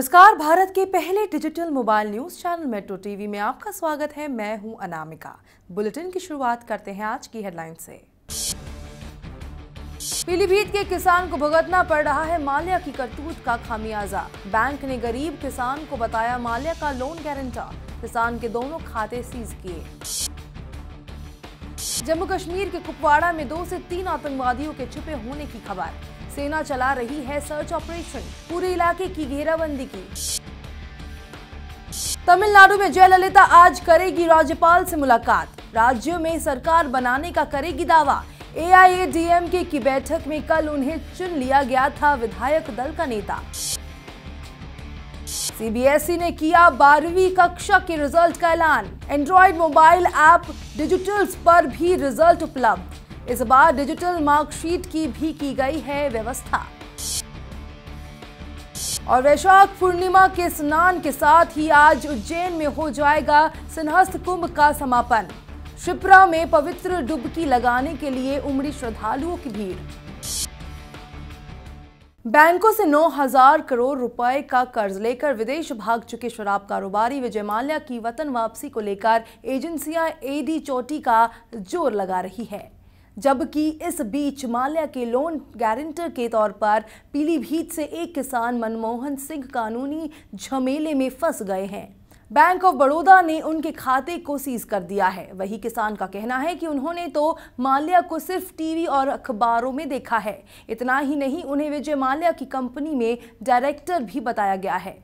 नमस्कार भारत के पहले digital mobile news channel Metro TV में आपका स्वागत है मैं हूं अनामिका बुलेटिन की शुरुआत करते हैं आज की हेडलाइन से पीलीभीत के किसान को भुगतना पड़ रहा है माल्या की करतूत का खामियाजा बैंक ने गरीब किसान को बताया माल्या का लोन गारंटर किसान के दोनों खाते सीज किए जम्मू कश्मीर के कुपवाड़ा में दो से तीन आतंकवादियों के छुपे होने की खबर सेना चला रही है सर्च ऑपरेशन पूरे इलाके की घेराबंदी की तमिलनाडु में जयललिता आज करेगी राज्यपाल से मुलाकात राज्य में सरकार बनाने का करेगी दावा एआईएडीएमके की बैठक में कल उन्हें चुन लिया गया था विधायक दल का नेता सीबीएसई e ने किया बारहवीं कक्षा के रिजल्ट का ऐलान एंड्रॉइड मोबाइल ऐप डिजिटल्स पर भी रिजल्ट उपलब्ध इस बार डिजिटल मार्कशीट की भी की गई है व्यवस्था और वैशाख पूर्णिमा के स्नान के साथ ही आज उज्जैन में हो जाएगा सिंहस्थ कुंभ का समापन शिप्रा में पवित्र डुबकी लगाने के लिए उमड़ी श्रद्धालुओं की भीड़ बैंकों से 9000 करोड़ रुपए का कर्ज लेकर विदेश भाग चुके शराब कारोबारी विजय माल्या की वतन वापसी को लेकर एजेंसियां एडी चोटी का जोर लगा रही है जबकि इस बीच माल्या के लोन गारंटर के तौर पर पीलीभीत से एक किसान मनमोहन सिंह कानूनी झमेले में फंस गए हैं बैंक ऑफ बड़ौदा ने उनके खाते को सीज कर दिया है वही किसान का कहना है कि उन्होंने तो माल्या को सिर्फ टीवी और अखबारों में देखा है इतना ही नहीं उन्हें विजय माल्या की कंपनी में डायरेक्टर भी बताया गया है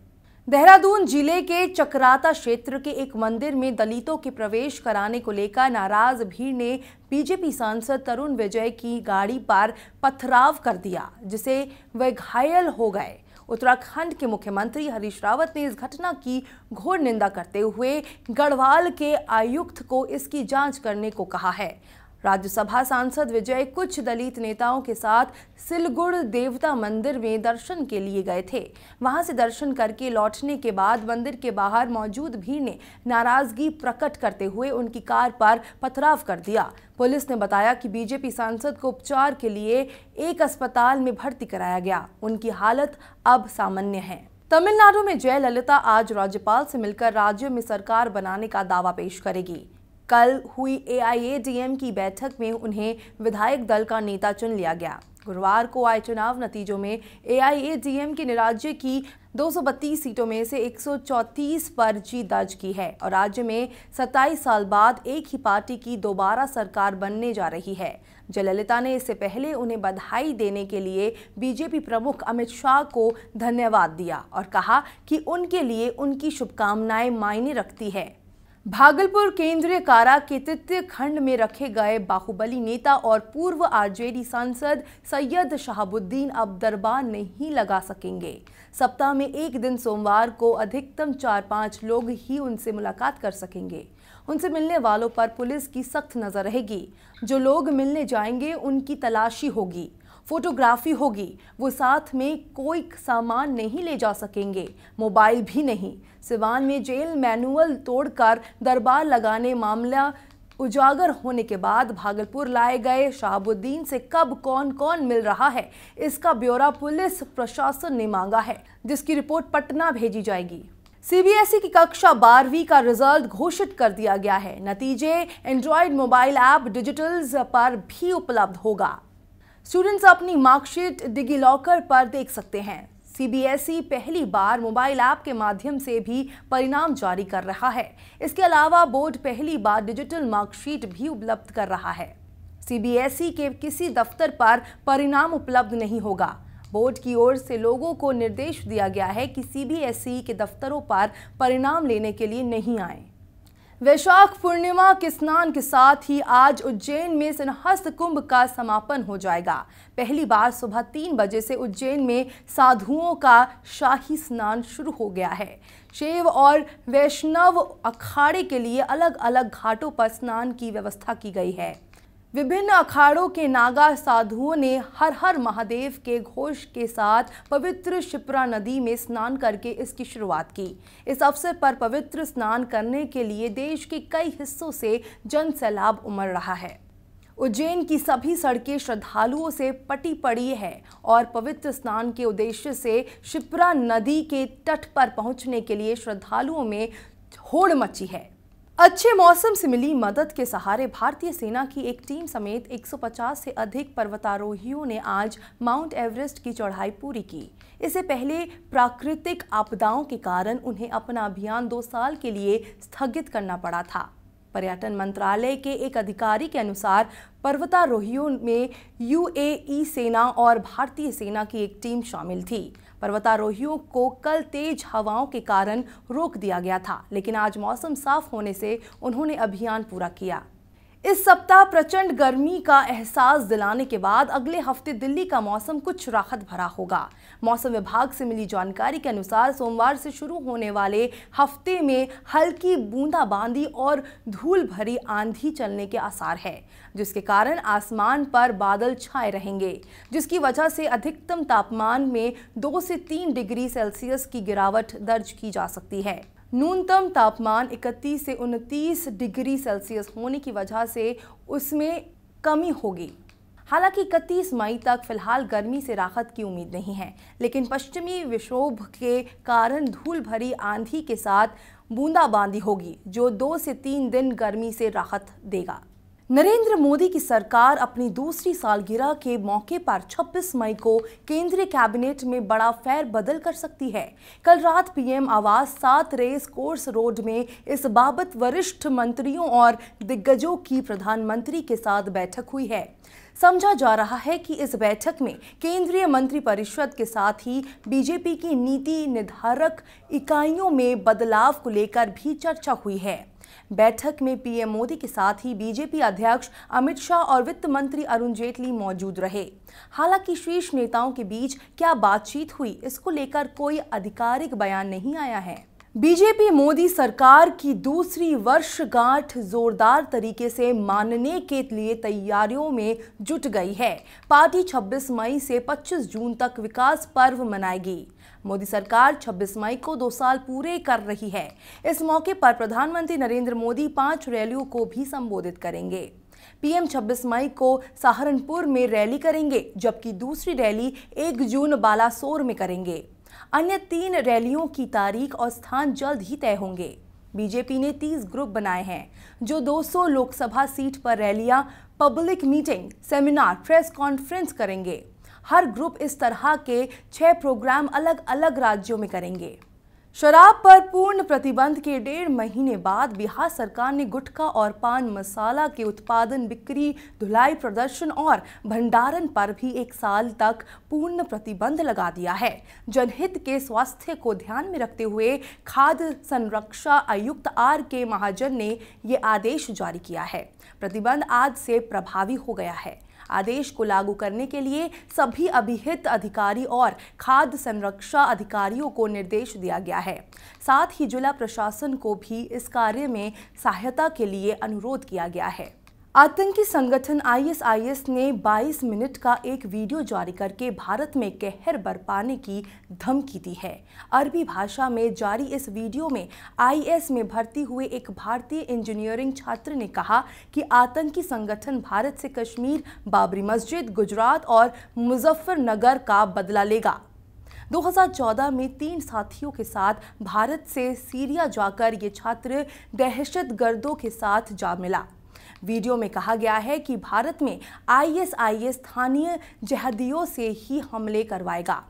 देहरादून जिले के चक्राता क्षेत्र के एक मंदिर में दलितों के प्रवेश कराने को लेकर नाराज भीड़ ने बीजेपी सांसद तरुण विजय की गाड़ी पर पथराव कर दिया जिसे वे घायल हो गए उत्तराखंड के मुख्यमंत्री हरीश रावत ने इस घटना की घोर निंदा करते हुए गढ़वाल के आयुक्त को इसकी जांच करने को कहा है राज्यसभा सांसद विजय कुछ दलित नेताओं के साथ सिलगुड़ देवता मंदिर में दर्शन के लिए गए थे वहां से दर्शन करके लौटने के बाद मंदिर के बाहर मौजूद भीड़ ने नाराजगी प्रकट करते हुए उनकी कार पर पथराव कर दिया पुलिस ने बताया कि बीजेपी सांसद को उपचार के लिए एक अस्पताल में भर्ती कराया गया उनकी हालत अब सामान्य है तमिलनाडु में जयललिता आज राज्यपाल से मिलकर राज्य में सरकार बनाने का दावा पेश करेगी कल हुई एआईएडीएम की बैठक में उन्हें विधायक दल का नेता चुन लिया गया गुरुवार को आए चुनाव नतीजों में एआईएडीएम के राज्य की 232 सीटों में से 134 पर जीत दर्ज की है और राज्य में 27 साल बाद एक ही पार्टी की दोबारा सरकार बनने जा रही है जयललिता ने इससे पहले उन्हें बधाई देने के लिए बीजेपी प्रमुख अमित शाह को धन्यवाद दिया और कहा कि उनके लिए उनकी शुभकामनाएं मायने रखती है भागलपुर केंद्रीय कारा के तृतीय खंड में रखे गए बाहुबली नेता और पूर्व आरजेडी सांसद सैयद शहाबुद्दीन अब दरबार नहीं लगा सकेंगे सप्ताह में एक दिन सोमवार को अधिकतम चार पाँच लोग ही उनसे मुलाकात कर सकेंगे उनसे मिलने वालों पर पुलिस की सख्त नज़र रहेगी जो लोग मिलने जाएंगे उनकी तलाशी होगी फोटोग्राफी होगी वो साथ में कोई सामान नहीं ले जा सकेंगे मोबाइल भी नहीं सिवान में जेल मैनुअल तोड़कर दरबार लगाने मामला उजागर होने के बाद भागलपुर लाए गए शहाबुद्दीन से कब कौन कौन मिल रहा है इसका ब्यौरा पुलिस प्रशासन ने मांगा है जिसकी रिपोर्ट पटना भेजी जाएगी सीबीएसई e की कक्षा बारहवीं का रिजल्ट घोषित कर दिया गया है नतीजे एंड्रॉयड मोबाइल ऐप डिजिटल्स पर भी उपलब्ध होगा स्टूडेंट्स अपनी मार्कशीट डिगी लॉकर पर देख सकते हैं सीबीएसई e पहली बार मोबाइल ऐप के माध्यम से भी परिणाम जारी कर रहा है इसके अलावा बोर्ड पहली बार डिजिटल मार्कशीट भी उपलब्ध कर रहा है सीबीएसई e के किसी दफ्तर पर परिणाम उपलब्ध नहीं होगा बोर्ड की ओर से लोगों को निर्देश दिया गया है कि सीबीएसई e के दफ्तरों पर परिणाम लेने के लिए नहीं आएँ वैशाख पूर्णिमा के स्नान के साथ ही आज उज्जैन में सिंहस्थ कुंभ का समापन हो जाएगा पहली बार सुबह तीन बजे से उज्जैन में साधुओं का शाही स्नान शुरू हो गया है शैव और वैष्णव अखाड़े के लिए अलग अलग घाटों पर स्नान की व्यवस्था की गई है विभिन्न अखाड़ों के नागा साधुओं ने हर हर महादेव के घोष के साथ पवित्र शिप्रा नदी में स्नान करके इसकी शुरुआत की इस अवसर पर पवित्र स्नान करने के लिए देश के कई हिस्सों से जन सैलाब उमड़ रहा है उज्जैन की सभी सड़कें श्रद्धालुओं से पटी पड़ी है और पवित्र स्नान के उद्देश्य से शिप्रा नदी के तट पर पहुंचने के लिए श्रद्धालुओं में होड़ मची है अच्छे मौसम से मिली मदद के सहारे भारतीय सेना की एक टीम समेत 150 से अधिक पर्वतारोहियों ने आज माउंट एवरेस्ट की चढ़ाई पूरी की इससे पहले प्राकृतिक आपदाओं के कारण उन्हें अपना अभियान दो साल के लिए स्थगित करना पड़ा था पर्यटन मंत्रालय के एक अधिकारी के अनुसार पर्वतारोहियों में यूएई सेना और भारतीय सेना की एक टीम शामिल थी पर्वतारोहियों को कल तेज हवाओं के कारण रोक दिया गया था लेकिन आज मौसम साफ होने से उन्होंने अभियान पूरा किया इस सप्ताह प्रचंड गर्मी का एहसास दिलाने के बाद अगले हफ्ते दिल्ली का मौसम कुछ राहत भरा होगा मौसम विभाग से मिली जानकारी के अनुसार सोमवार से शुरू होने वाले हफ्ते में हल्की बूंदाबांदी और धूल भरी आंधी चलने के आसार है जिसके कारण आसमान पर बादल छाए रहेंगे जिसकी वजह से अधिकतम तापमान में दो से तीन डिग्री सेल्सियस की गिरावट दर्ज की जा सकती है न्यूनतम तापमान 31 से 29 डिग्री सेल्सियस होने की वजह से उसमें कमी होगी हालांकि इकतीस मई तक फिलहाल गर्मी से राहत की उम्मीद नहीं है लेकिन पश्चिमी विक्षोभ के कारण धूल भरी आंधी के साथ बूंदाबांदी होगी जो दो से तीन दिन गर्मी से राहत देगा नरेंद्र मोदी की सरकार अपनी दूसरी सालगिरह के मौके पर 26 मई को केंद्रीय कैबिनेट में बड़ा बदल कर सकती है कल रात पीएम आवास सात रेस कोर्स रोड में इस बाबत वरिष्ठ मंत्रियों और दिग्गजों की प्रधानमंत्री के साथ बैठक हुई है समझा जा रहा है कि इस बैठक में केंद्रीय मंत्री परिषद के साथ ही बीजेपी की नीति निर्धारक इकाइयों में बदलाव को लेकर भी चर्चा हुई है बैठक में पीएम मोदी के साथ ही बीजेपी अध्यक्ष अमित शाह और वित्त मंत्री अरुण जेटली मौजूद रहे हालांकि शीर्ष नेताओं के बीच क्या बातचीत हुई इसको लेकर कोई आधिकारिक बयान नहीं आया है बीजेपी मोदी सरकार की दूसरी वर्षगांठ जोरदार तरीके से मानने के लिए तैयारियों में जुट गई है पार्टी 26 मई से 25 जून तक विकास पर्व मनाएगी मोदी सरकार 26 मई को दो साल पूरे कर रही है इस मौके पर प्रधानमंत्री नरेंद्र मोदी पांच रैलियों को भी संबोधित करेंगे पीएम 26 मई को सहारनपुर में रैली करेंगे जबकि दूसरी रैली 1 जून बालासोर में करेंगे अन्य तीन रैलियों की तारीख और स्थान जल्द ही तय होंगे बीजेपी ने 30 ग्रुप बनाए हैं जो 200 लोकसभा सीट पर रैलियां public meeting seminar press conference करेंगे हर ग्रुप इस तरह के छह प्रोग्राम अलग अलग राज्यों में करेंगे शराब पर पूर्ण प्रतिबंध के डेढ़ महीने बाद बिहार सरकार ने गुटखा और पान मसाला के उत्पादन बिक्री धुलाई प्रदर्शन और भंडारण पर भी एक साल तक पूर्ण प्रतिबंध लगा दिया है जनहित के स्वास्थ्य को ध्यान में रखते हुए खाद्य संरक्षा आयुक्त आर के महाजन ने ये आदेश जारी किया है प्रतिबंध आज से प्रभावी हो गया है आदेश को लागू करने के लिए सभी अभिहित अधिकारी और खाद्य संरक्षा अधिकारियों को निर्देश दिया गया है साथ ही जिला प्रशासन को भी इस कार्य में सहायता के लिए अनुरोध किया गया है आतंकी संगठन आईएसआईएस ने 22 मिनट का एक वीडियो जारी करके भारत में कहर बरपाने की धमकी दी है अरबी भाषा में जारी इस वीडियो में आईएस में भर्ती हुए एक भारतीय इंजीनियरिंग छात्र ने कहा कि आतंकी संगठन भारत से कश्मीर बाबरी मस्जिद गुजरात और मुजफ्फरनगर का बदला लेगा 2014 में तीन साथियों के साथ भारत से सीरिया जाकर ये छात्र दहशत गर्दों के साथ जा मिला वीडियो में कहा गया है कि भारत में आईएसआईएस स्थानीय जहदियों से ही हमले करवाएगा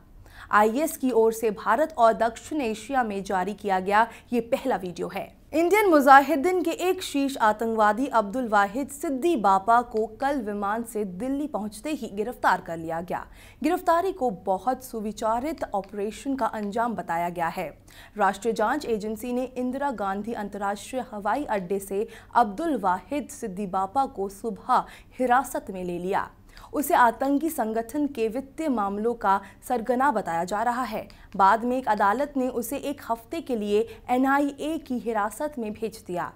आईएस की ओर से भारत और दक्षिण एशिया में जारी किया गया ये पहला वीडियो है इंडियन मुजाहिदीन के एक शीर्ष आतंकवादी अब्दुल वाहिद सिद्दी बापा को कल विमान से दिल्ली पहुंचते ही गिरफ्तार कर लिया गया गिरफ्तारी को बहुत सुविचारित ऑपरेशन का अंजाम बताया गया है राष्ट्रीय जांच एजेंसी ने इंदिरा गांधी अंतर्राष्ट्रीय हवाई अड्डे से अब्दुल वाहिद सिद्दी बापा को सुबह हिरासत में ले लिया उसे आतंकी संगठन के वित्तीय मामलों का सरगना बताया जा रहा है बाद में एक अदालत ने उसे एक हफ्ते के लिए एनआईए की हिरासत में भेज दिया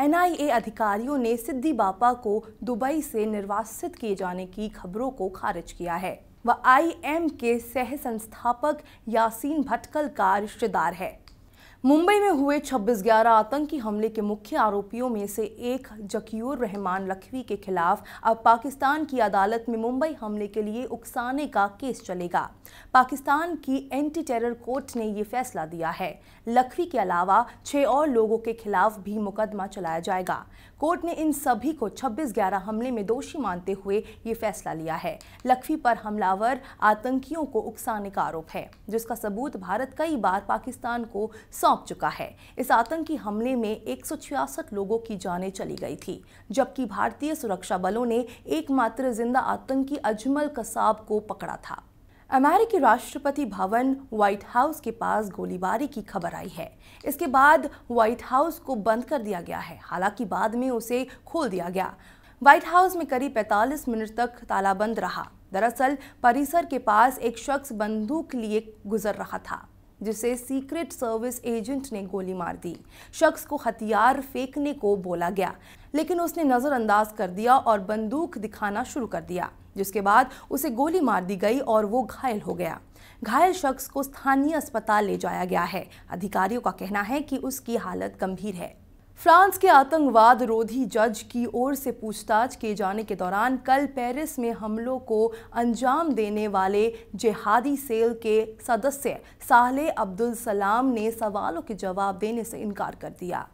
एनआईए अधिकारियों ने सिद्धि बापा को दुबई से निर्वासित किए जाने की खबरों को खारिज किया है वह आईएम के सह संस्थापक यासीन भटकल का रिश्तेदार है मुंबई में हुए 26 ग्यारह आतंकी हमले के मुख्य आरोपियों में से एक जकीर रहमान लखवी के खिलाफ अब पाकिस्तान की अदालत में मुंबई हमले के लिए उकसाने का केस चलेगा पाकिस्तान की एंटी टेरर कोर्ट ने यह फैसला दिया है लखवी के अलावा छह और लोगों के खिलाफ भी मुकदमा चलाया जाएगा कोर्ट ने इन सभी को 26 ग्यारह हमले में दोषी मानते हुए ये फैसला लिया है लखवी पर हमलावर आतंकियों को उकसाने का आरोप है जिसका सबूत भारत कई बार पाकिस्तान को सौंप कांप चुका है इस आतंकी हमले में एक लोगों की जानें चली गई थी जबकि भारतीय सुरक्षा बलों ने एकमात्र जिंदा आतंकी अजमल कसाब को पकड़ा था अमेरिकी राष्ट्रपति भवन व्हाइट हाउस के पास गोलीबारी की खबर आई है इसके बाद व्हाइट हाउस को बंद कर दिया गया है हालांकि बाद में उसे खोल दिया गया व्हाइट हाउस में करीब 45 मिनट तक तालाबंद रहा दरअसल परिसर के पास एक शख्स बंदूक लिए गुजर रहा था जिसे सीक्रेट सर्विस एजेंट ने गोली मार दी शख्स को हथियार फेंकने को बोला गया लेकिन उसने नज़रअंदाज कर दिया और बंदूक दिखाना शुरू कर दिया जिसके बाद उसे गोली मार दी गई और वो घायल हो गया घायल शख्स को स्थानीय अस्पताल ले जाया गया है अधिकारियों का कहना है कि उसकी हालत गंभीर है फ्रांस के आतंकवाद रोधी जज की ओर से पूछताछ किए जाने के दौरान कल पेरिस में हमलों को अंजाम देने वाले जिहादी सेल के सदस्य साहले अब्दुल सलाम ने सवालों के जवाब देने से इनकार कर दिया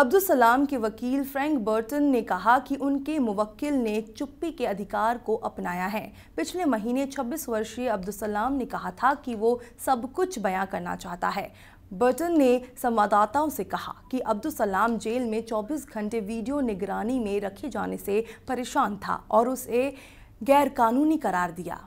अब्दुल सलाम के वकील फ्रैंक बर्टन ने कहा कि उनके मुवक्किल ने चुप्पी के अधिकार को अपनाया है पिछले महीने 26 वर्षीय अब्दुल सलाम ने कहा था कि वो सब कुछ बयां करना चाहता है बर्टन ने संवाददाताओं से कहा कि अब्दुल सलाम जेल में 24 घंटे वीडियो निगरानी में रखे जाने से परेशान था और उसे गैरकानूनी करार दिया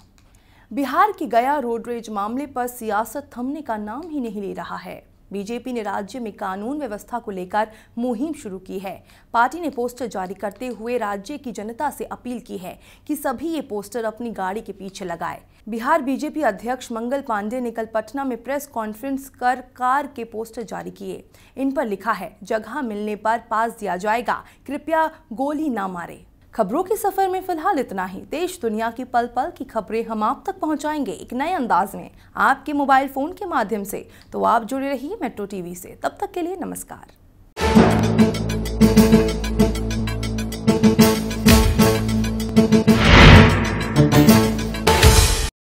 बिहार की गया रोडरेज मामले पर सियासत थमने का नाम ही नहीं ले रहा है बीजेपी ने राज्य में कानून व्यवस्था को लेकर मुहिम शुरू की है पार्टी ने पोस्टर जारी करते हुए राज्य की जनता से अपील की है कि सभी ये पोस्टर अपनी गाड़ी के पीछे लगाए बिहार बीजेपी अध्यक्ष मंगल पांडे ने कल पटना में प्रेस कॉन्फ्रेंस कर कार के पोस्टर जारी किए इन पर लिखा है जगह मिलने पर पास दिया जाएगा कृपया गोली ना मारे खबरों के सफर में फिलहाल इतना ही देश दुनिया की पल पल की खबरें हम आप तक पहुंचाएंगे एक नए अंदाज में आपके मोबाइल फोन के माध्यम से तो आप जुड़े रहिए मेट्रो टीवी से तब तक के लिए नमस्कार